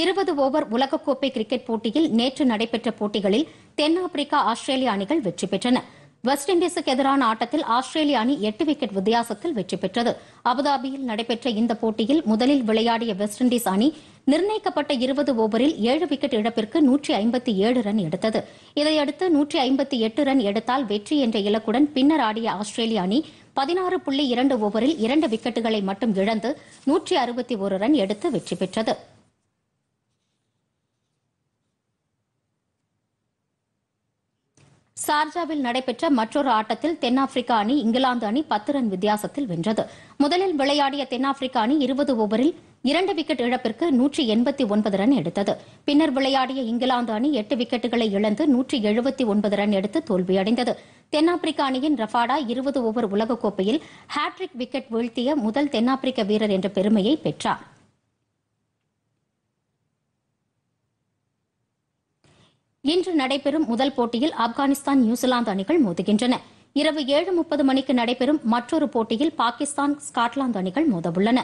இருபது ஓவர் உலகக்கோப்பை கிரிக்கெட் போட்டியில் நேற்று நடைபெற்ற போட்டிகளில் தென்னாப்பிரிக்கா ஆஸ்திரேலிய அணிகள் வெற்றி பெற்றன வெஸ்ட் இண்டீஸுக்கு எதிரான ஆட்டத்தில் ஆஸ்திரேலிய அணி எட்டு விக்கெட் வித்தியாசத்தில் வெற்றி பெற்றது அபுதாபியில் நடைபெற்ற இந்த போட்டியில் முதலில் விளையாடிய வெஸ்ட் இண்டீஸ் அணி நிர்ணயிக்கப்பட்ட இருபது ஓவரில் ஏழு விக்கெட் இழப்பிற்கு நூற்றி ஐம்பத்தி ஏழு ரன் எடுத்தது இதையடுத்து நூற்றி ஐம்பத்தி எட்டு ரன் எடுத்தால் வெற்றி என்ற இலக்குடன் பின்னர் ஆடிய ஆஸ்திரேலிய அணி பதினாறு புள்ளி இரண்டு ஓவரில் இரண்டு விக்கெட்டுகளை மட்டும் இழந்து நூற்றி அறுபத்தி ஒரு ரன் எடுத்து வெற்றி பெற்றது சார்ஜாவில் நடைபெற்ற மற்றொரு ஆட்டத்தில் தென்னாப்பிரிக்கா அணி இங்கிலாந்து அணி பத்து ரன் வித்தியாசத்தில் வென்றது முதலில் விளையாடிய தென்னாப்பிரிக்கா அணி இருபது ஓவரில் இரண்டு விக்கெட் இழப்பிற்கு நூற்றி எண்பத்தி ஒன்பது ரன் எடுத்தது பின்னர் விளையாடிய இங்கிலாந்து அணி எட்டு விக்கெட்டுகளை இழந்து நூற்றி எழுபத்தி ஒன்பது ரன் எடுத்து தோல்வியடைந்தது தென்னாப்பிரிக்க அணியின் ரஃபாடா இருபது ஓவர் உலகக்கோப்பையில் ஹாட்ரிக் விக்கெட் வீழ்த்திய முதல் தென்னாப்பிரிக்க வீரர் என்ற பெருமையை பெற்றார் இன்று நடைபெறும் முதல் போட்டியில் ஆப்கானிஸ்தான் நியூசிலாந்து அணிகள் மோதுகின்றன இரவு ஏழு முப்பது மணிக்கு நடைபெறும் மற்றொரு போட்டியில் பாகிஸ்தான் ஸ்காட்லாந்து அணிகள் மோதவுள்ளன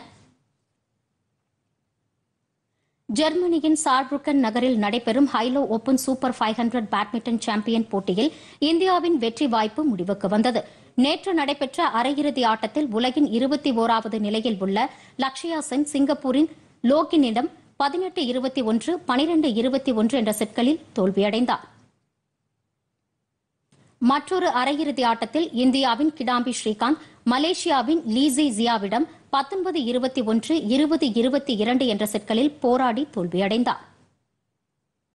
ஜெர்மனியின் சார்புக்கன் நகரில் நடைபெறும் Hylo open super five hundred badminton champion போட்டியில் இந்தியாவின் வெற்றி வாய்ப்பு முடிவுக்கு வந்தது நேற்று நடைபெற்ற அரையிறுதி ஆட்டத்தில் உலகின் இருபத்தி ஓராவது நிலையில் உள்ள லக்ஷயா சென் சிங்கப்பூரின் லோகினிடம் பதினெட்டு இருபத்தி ஒன்று பனிரெண்டு இருபத்தி ஒன்று என்ற செட்களில் தோல்வியடைந்தார் மற்றொரு அரையிறுதி ஆட்டத்தில் இந்தியாவின் கிடாம்பி ஸ்ரீகாந்த் மலேசியாவின் லீசி ஜியாவிடம் பத்தொன்பது இருபத்தி ஒன்று இருபது இருபத்தி இரண்டு என்ற செட்களில் போராடி தோல்வியடைந்தார்